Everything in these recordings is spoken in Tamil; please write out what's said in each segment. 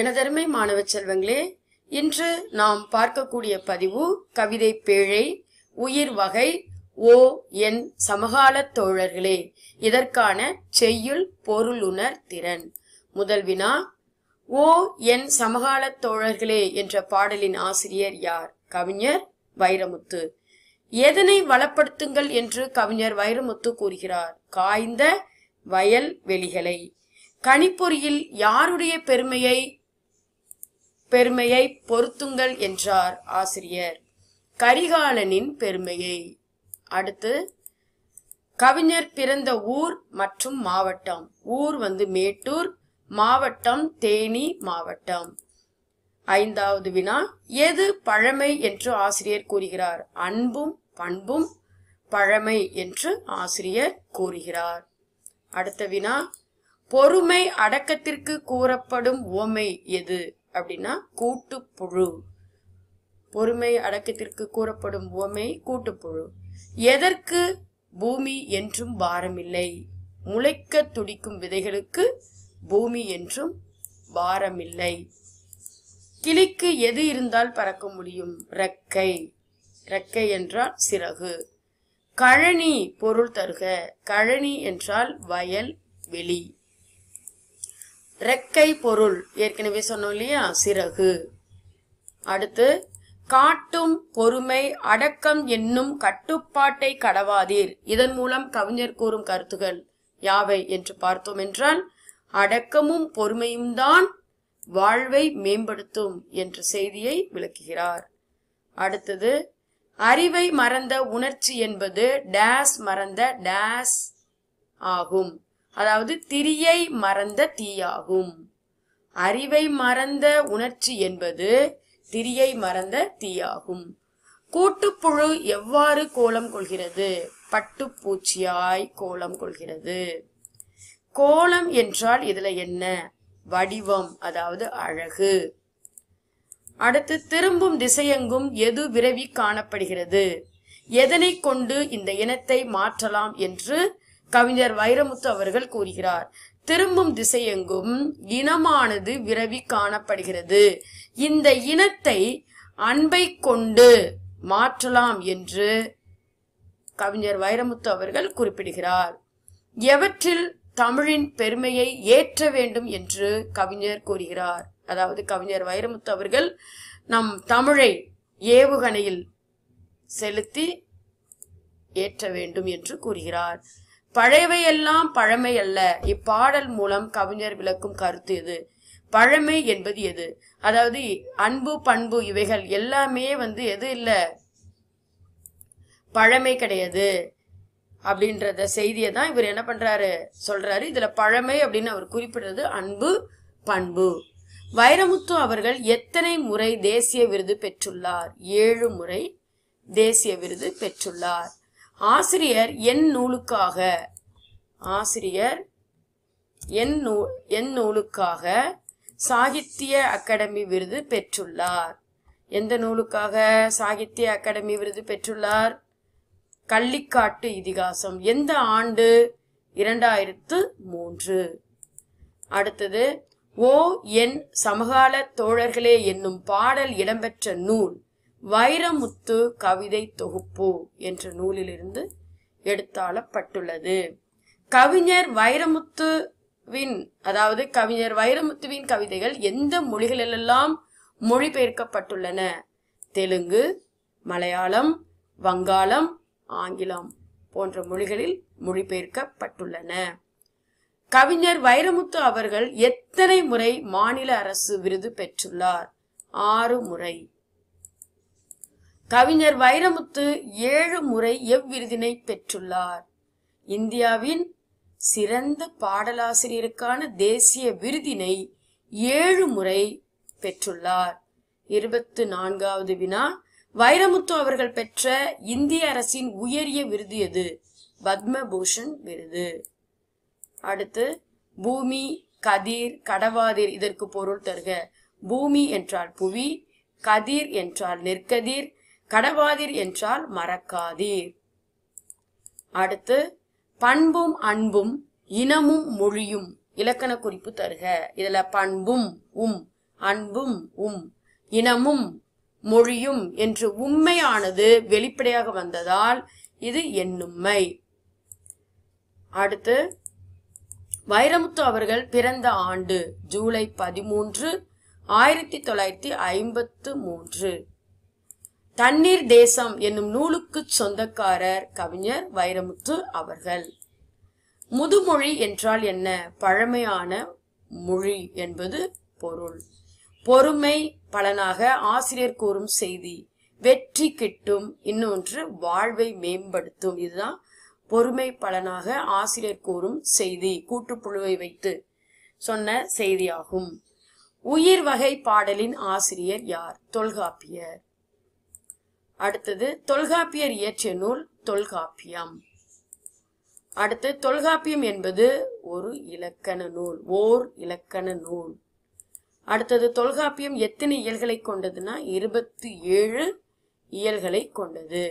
எனதருமை மாணவ செல்வங்களே இன்று நாம் பார்க்கக்கூடிய பதிவு கவிதை பேழை உயிர் வகை ஓ என் சமகால தோழர்களே இதற்கான செய்யுள் பொருளுணர் திறன் முதல் வினா ஓ என் சமகால தோழர்களே என்ற பாடலின் ஆசிரியர் யார் கவிஞர் வைரமுத்து எதனை வளப்படுத்துங்கள் என்று கவிஞர் வைரமுத்து கூறுகிறார் காய்ந்த வயல் வெளிகளை கணிப்பொறியில் யாருடைய பெருமையை பெருமையை பொருத்துங்கள் என்றார் ஆசிரியர் கரிகாலனின் பெருமையை அடுத்து கவிஞர் பிறந்த ஊர் மற்றும் மாவட்டம் ஊர் வந்து மேட்டூர் மாவட்டம் தேனி மாவட்டம் ஐந்தாவது வினா எது பழமை என்று ஆசிரியர் கூறுகிறார் அன்பும் பண்பும் பழமை என்று ஆசிரியர் கூறுகிறார் அடுத்த வினா பொறுமை அடக்கத்திற்கு கூறப்படும் ஓமை எது அப்படின்னா கூட்டுப்புழு பொறுமை அடக்கத்திற்கு கூறப்படும் உவமை கூட்டுப்புழு எதற்கு பூமி என்றும் பாரமில்லை முளைக்க துடிக்கும் விதைகளுக்கு பூமி என்றும் பாரமில்லை கிளிக்கு எது இருந்தால் பறக்க முடியும் ரக்கை ரக்கை என்றால் சிறகு கழனி பொருள் தருக கழனி என்றால் வயல் வெளி ரெக்கை பொருள் ஏற்கனவே சொன்னோம் இல்லையா சிறகு அடுத்து காட்டும் பொறுமை அடக்கம் என்னும் கட்டுப்பாட்டை கடவாதீர் இதன் மூலம் கவிஞர் கூறும் கருத்துகள் யாவை என்று பார்த்தோம் என்றால் அடக்கமும் பொறுமையும் தான் வாழ்வை மேம்படுத்தும் என்ற செய்தியை விளக்குகிறார் அடுத்தது அறிவை மறந்த உணர்ச்சி என்பது டேஸ் மறந்த டேஸ் ஆகும் அதாவது திரியை மறந்த தீயாகும் அறிவை மறந்த உணர்ச்சி என்பது திரியை மறந்த தீயாகும் கூட்டுப்புழு எவ்வாறு கோலம் கொள்கிறது பட்டுப்பூச்சியாய் கோலம் கொள்கிறது கோலம் என்றால் இதுல என்ன வடிவம் அதாவது அழகு அடுத்து திரும்பும் திசையெங்கும் எது விரவி காணப்படுகிறது எதனை கொண்டு இந்த இனத்தை மாற்றலாம் என்று கவிஞர் வைரமுத்து அவர்கள் கூறுகிறார் திரும்பும் திசையெங்கும் இனமானது விரவி காணப்படுகிறது இந்த இனத்தை அன்பை கொண்டு மாற்றலாம் என்று கவிஞர் வைரமுத்து அவர்கள் குறிப்பிடுகிறார் எவற்றில் தமிழின் பெருமையை ஏற்ற வேண்டும் என்று கவிஞர் கூறுகிறார் அதாவது கவிஞர் வைரமுத்து அவர்கள் நம் தமிழை ஏவுகணையில் செலுத்தி ஏற்ற வேண்டும் என்று கூறுகிறார் பழையவையெல்லாம் பழமை அல்ல இப்பாடல் மூலம் கவிஞர் விளக்கும் கருத்து இது பழமை என்பது எது அதாவது அன்பு பண்பு இவைகள் எல்லாமே வந்து எது இல்லை பழமை கிடையாது அப்படின்றத செய்தியை தான் இவர் என்ன பண்றாரு சொல்றாரு இதுல பழமை அப்படின்னு அவர் குறிப்பிடுறது அன்பு பண்பு வைரமுத்து அவர்கள் எத்தனை முறை தேசிய விருது பெற்றுள்ளார் ஏழு முறை தேசிய விருது பெற்றுள்ளார் ஆசிரியர் என் நூலுக்காக ஆசிரியர் என் நூ என் நூலுக்காக சாகித்ய அகாடமி விருது பெற்றுள்ளார் எந்த நூலுக்காக சாகித்ய அகாடமி விருது பெற்றுள்ளார் கள்ளிக்காட்டு இதிகாசம் எந்த ஆண்டு இரண்டாயிரத்து மூன்று அடுத்தது ஓ என் சமகால தோழர்களே என்னும் பாடல் இடம்பெற்ற நூல் வைரமுத்து கவிதை தொகுப்பு என்ற நூலிலிருந்து எடுத்தாளப்பட்டுள்ளது கவிஞர் வைரமுத்துவின் அதாவது கவிஞர் வைரமுத்துவின் கவிதைகள் எந்த மொழிகளிலெல்லாம் மொழிபெயர்க்கப்பட்டுள்ளன தெலுங்கு மலையாளம் வங்காளம் ஆங்கிலம் போன்ற மொழிகளில் மொழிபெயர்க்கப்பட்டுள்ளன கவிஞர் வைரமுத்து அவர்கள் எத்தனை முறை மாநில அரசு விருது பெற்றுள்ளார் ஆறு முறை கவிஞர் வைரமுத்து ஏழு முறை எவ்விருதினை பெற்றுள்ளார் இந்தியாவின் சிறந்த பாடலாசிரியருக்கான தேசிய விருதினை ஏழு முறை பெற்றுள்ளார் இருபத்து நான்காவது வினா வைரமுத்து அவர்கள் பெற்ற இந்திய அரசின் உயரிய விருது எது பத்மபூஷன் விருது அடுத்து பூமி கதிர் கடவாதிர் இதற்கு பொருள் தருக பூமி என்றால் புவி கதிர் என்றால் நெற்கதிர் கடவாதீர் என்றால் மறக்காதீர் அடுத்து பண்பும் அன்பும் இனமும் மொழியும் இலக்கண குறிப்பு தருக இதுல பண்பும் உம் அன்பும் உம் இனமும் மொழியும் என்று உண்மையானது வெளிப்படையாக வந்ததால் இது எண்ணும்மை அடுத்து வைரமுத்து அவர்கள் பிறந்த ஆண்டு ஜூலை பதிமூன்று ஆயிரத்தி தொள்ளாயிரத்தி ஐம்பத்து மூன்று தண்ணீர் தேசம் என்னும் நூலுக்கு சொந்தக்காரர் கவிஞர் வைரமுத்து அவர்கள் முதுமொழி என்றால் என்ன பழமையான மொழி என்பது பொருள் பொறுமை பலனாக ஆசிரியர் கூறும் செய்தி வெற்றி கிட்டும் இன்னொன்று வாழ்வை மேம்படுத்தும் இதுதான் பொறுமை பலனாக ஆசிரியர் கூறும் செய்தி கூட்டுப்புழுவை வைத்து சொன்ன செய்தியாகும் உயிர் வகை பாடலின் ஆசிரியர் யார் தொல்காப்பியர் அடுத்தது தொல்காப்பியர் இயற்றிய நூல் தொல்காப்பியம் அடுத்து தொல்காப்பியம் என்பது ஒரு இலக்கண நூல் ஓர் இலக்கண நூல் அடுத்தது தொல்காப்பியம் எத்தனை இயல்களை கொண்டதுன்னா இருபத்தி ஏழு இயல்களை கொண்டது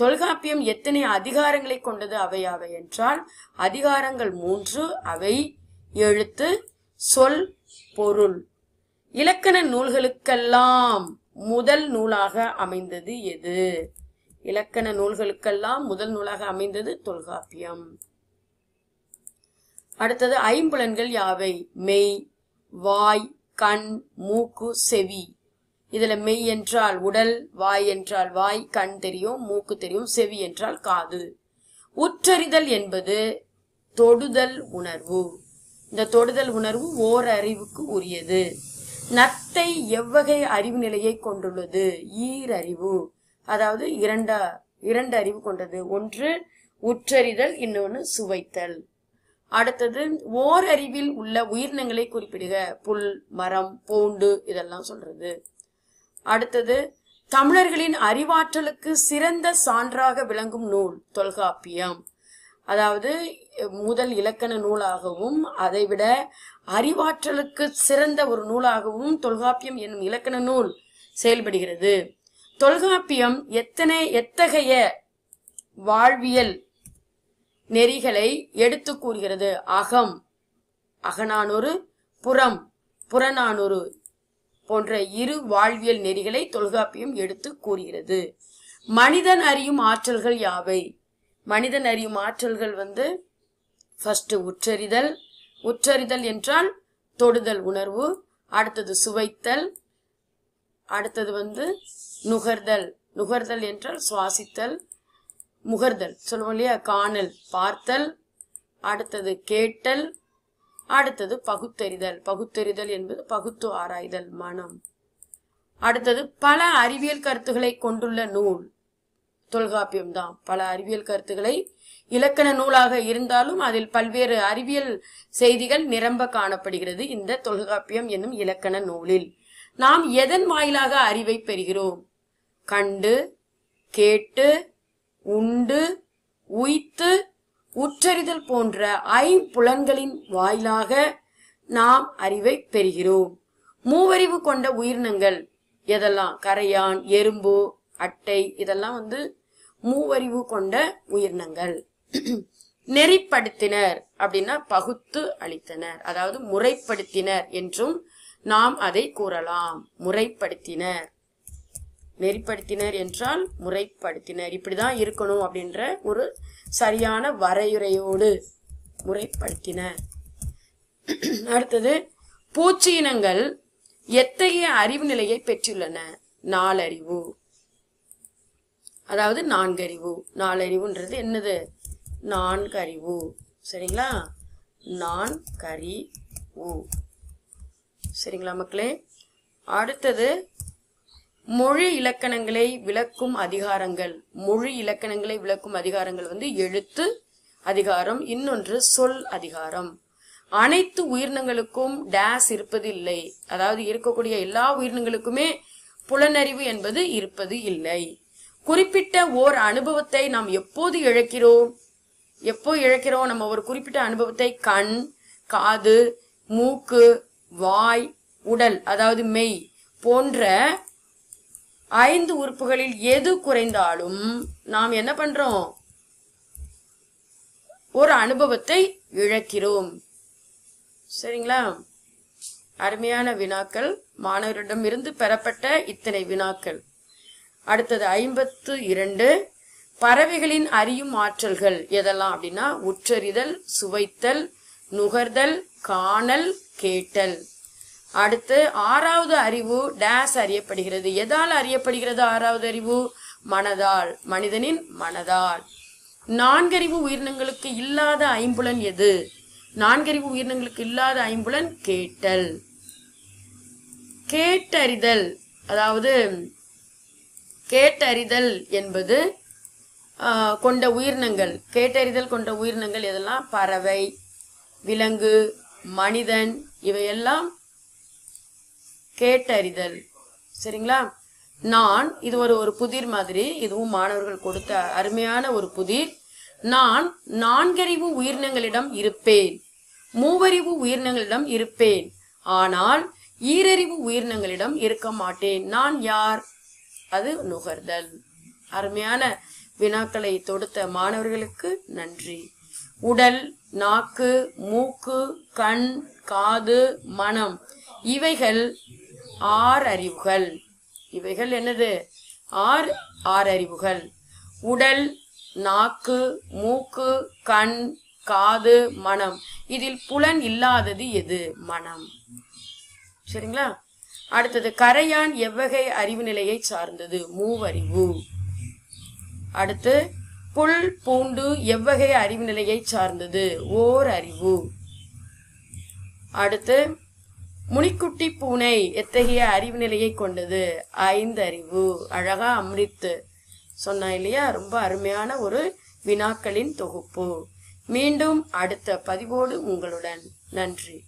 தொல்காப்பியம் எத்தனை அதிகாரங்களை கொண்டது அவை அவை என்றால் அதிகாரங்கள் மூன்று அவை எழுத்து சொல் பொருள் இலக்கண நூல்களுக்கெல்லாம் முதல் நூலாக அமைந்தது எது இலக்கண நூல்களுக்கெல்லாம் முதல் நூலாக அமைந்தது தொல்காப்பியம் அடுத்தது ஐம்புலன்கள் யாவை மெய் வாய் கண் மூக்கு செவி இதுல மெய் என்றால் உடல் வாய் என்றால் வாய் கண் தெரியும் மூக்கு தெரியும் செவி என்றால் காது உற்றறிதல் என்பது தொடுதல் உணர்வு இந்த தொடுதல் உணர்வு ஓரறிவுக்கு உரியது நத்தை எவ்வகை அறிவு நிலையை கொண்டுள்ளது ஈரறிவு அதாவது இரண்டா இரண்டு அறிவு கொண்டது ஒன்று உற்றறிதல் இன்னொன்று சுவைத்தல் அடுத்தது ஓரறிவில் உள்ள உயிரினங்களை குறிப்பிடுக புல் மரம் பூண்டு இதெல்லாம் சொல்றது அடுத்தது தமிழர்களின் அறிவாற்றலுக்கு சிறந்த சான்றாக விளங்கும் நூல் தொல்காப்பியம் அதாவது முதல் இலக்கண நூலாகவும் அதைவிட அறிவாற்றலுக்கு சிறந்த ஒரு நூலாகவும் தொல்காப்பியம் என்னும் இலக்கண நூல் செயல்படுகிறது தொல்காப்பியம் எத்தனை எத்தகைய வாழ்வியல் நெறிகளை எடுத்து கூறுகிறது அகம் அகனானொரு புறம் புறநானொரு போன்ற இரு வாழ்வியல் நெறிகளை தொல்காப்பியம் எடுத்து கூறுகிறது மனிதன் அறியும் ஆற்றல்கள் யாவை மனிதன் அறியும் ஆற்றல்கள் வந்து ஃபர்ஸ்ட் உற்றறிதல் உற்றறிதல் என்றால் தொடுதல் உணர்வு அடுத்தது சுவைத்தல் அடுத்தது வந்து நுகர்தல் நுகர்தல் என்றால் சுவாசித்தல் முகர்தல் சொல்லுவோம் இல்லையா காணல் பார்த்தல் அடுத்தது கேட்டல் அடுத்தது பகுத்தறிதல் பகுத்தறிதல் என்பது பகுத்து ஆராய்தல் மனம் அடுத்தது பல அறிவியல் கருத்துக்களை கொண்டுள்ள நூல் தொல்காப்பியம் தான் பல அறிவியல் கருத்துக்களை இலக்கண நூலாக இருந்தாலும் அதில் பல்வேறு அறிவியல் செய்திகள் நிரம்ப காணப்படுகிறது இந்த தொல்காப்பியம் என்னும் இலக்கண நூலில் நாம் எதன் வாயிலாக அறிவை பெறுகிறோம் கண்டு கேட்டு உண்டு உய்த்து உற்றறிதல் போன்ற ஐம்புலன்களின் வாயிலாக நாம் அறிவை பெறுகிறோம் மூவறிவு கொண்ட உயிரினங்கள் எதெல்லாம் கரையான் எறும்பு அட்டை இதெல்லாம் வந்து மூவறிவு கொண்ட உயிரினங்கள் நெறிப்படுத்தினர் அப்படின்னா பகுத்து அளித்தனர் அதாவது முறைப்படுத்தினர் என்றும் நாம் அதை கூறலாம் முறைப்படுத்தினர் நெறிப்படுத்தினர் என்றால் முறைப்படுத்தினர் இப்படிதான் இருக்கணும் அப்படின்ற ஒரு சரியான வரையுறையோடு முறைப்படுத்தினர் அடுத்தது பூச்சி இனங்கள் எத்தகைய அறிவு நிலையை பெற்றுள்ளன நாலறிவு அதாவது நான்கறிவு நாலறிவுன்றது என்னது நான்கறிவு சரிங்களா நான் சரிங்களா மக்களே அடுத்தது மொழி இலக்கணங்களை விளக்கும் அதிகாரங்கள் மொழி இலக்கணங்களை விளக்கும் அதிகாரங்கள் வந்து எழுத்து அதிகாரம் இன்னொன்று சொல் அதிகாரம் அனைத்து உயிரினங்களுக்கும் டேஸ் இருப்பது இல்லை அதாவது இருக்கக்கூடிய எல்லா உயிரினங்களுக்குமே புலனறிவு என்பது இருப்பது இல்லை குறிப்பிட்ட ஓர் அனுபவத்தை நாம் எப்போது இழக்கிறோம் எப்போ இழக்கிறோம் நம்ம ஒரு குறிப்பிட்ட அனுபவத்தை கண் காது மூக்கு வாய் உடல் அதாவது மெய் போன்ற ஐந்து உறுப்புகளில் எது குறைந்தாலும் நாம் என்ன பண்றோம் ஒரு அனுபவத்தை இழக்கிறோம் சரிங்களா அருமையான வினாக்கள் மாணவரிடமிருந்து பெறப்பட்ட இத்தனை வினாக்கள் அடுத்தது ஐம்பத்து இரண்டு பறவைகளின் அறியும் ஆற்றல்கள் எதெல்லாம் அப்படின்னா உற்றறிதல் சுவைத்தல் நுகர்தல் காணல் கேட்டல் அடுத்து ஆறாவது அறிவு டேஸ் அறியப்படுகிறது எதால் அறியப்படுகிறது ஆறாவது அறிவு மனதால் மனிதனின் மனதால் நான்கறிவு உயிரினங்களுக்கு இல்லாத ஐம்புலன் எது நான்கறிவு உயிரினங்களுக்கு இல்லாத ஐம்புலன் கேட்டல் கேட்டறிதல் அதாவது கேட்டறிதல் என்பது கொண்ட உயிரினங்கள் கேட்டறிதல் கொண்ட உயிரினங்கள் எதெல்லாம் பறவை விலங்கு மனிதன் இவையெல்லாம் கேட்டறிதல் சரிங்களா நான் இது ஒரு ஒரு புதிர் மாதிரி இதுவும் மாணவர்கள் கொடுத்த அருமையான ஒரு புதிர் நான் நான்கறிவு உயிரினங்களிடம் இருப்பேன் மூவறிவு உயிரினங்களிடம் இருப்பேன் ஆனால் ஈரறிவு உயிரினங்களிடம் இருக்க மாட்டேன் நான் யார் அது நுகர்தல் அருமையான வினாக்களை தொடுத்த மாணவர்களுக்கு நன்றி உடல் நாக்கு மூக்கு கண் காது மனம் இவைகள் அறிவுகள் இவைகள் என்னது ஆறு ஆறறிவுகள் உடல் நாக்கு மூக்கு கண் காது மனம் இதில் புலன் இல்லாதது எது மனம் சரிங்களா அடுத்தது கரையான் எவ்வகை அறிவு நிலையை சார்ந்தது மூவறிவு அடுத்து புல் பூண்டு எவ்வகை அறிவு நிலையை சார்ந்தது ஓர் அறிவு அடுத்து முனிக்குட்டி பூனை எத்தகைய அறிவு நிலையை கொண்டது ஐந்தறிவு அழகா அம்ரித்து சொன்னா இல்லையா ரொம்ப அருமையான ஒரு வினாக்களின் தொகுப்பு மீண்டும் அடுத்த பதிவோடு உங்களுடன் நன்றி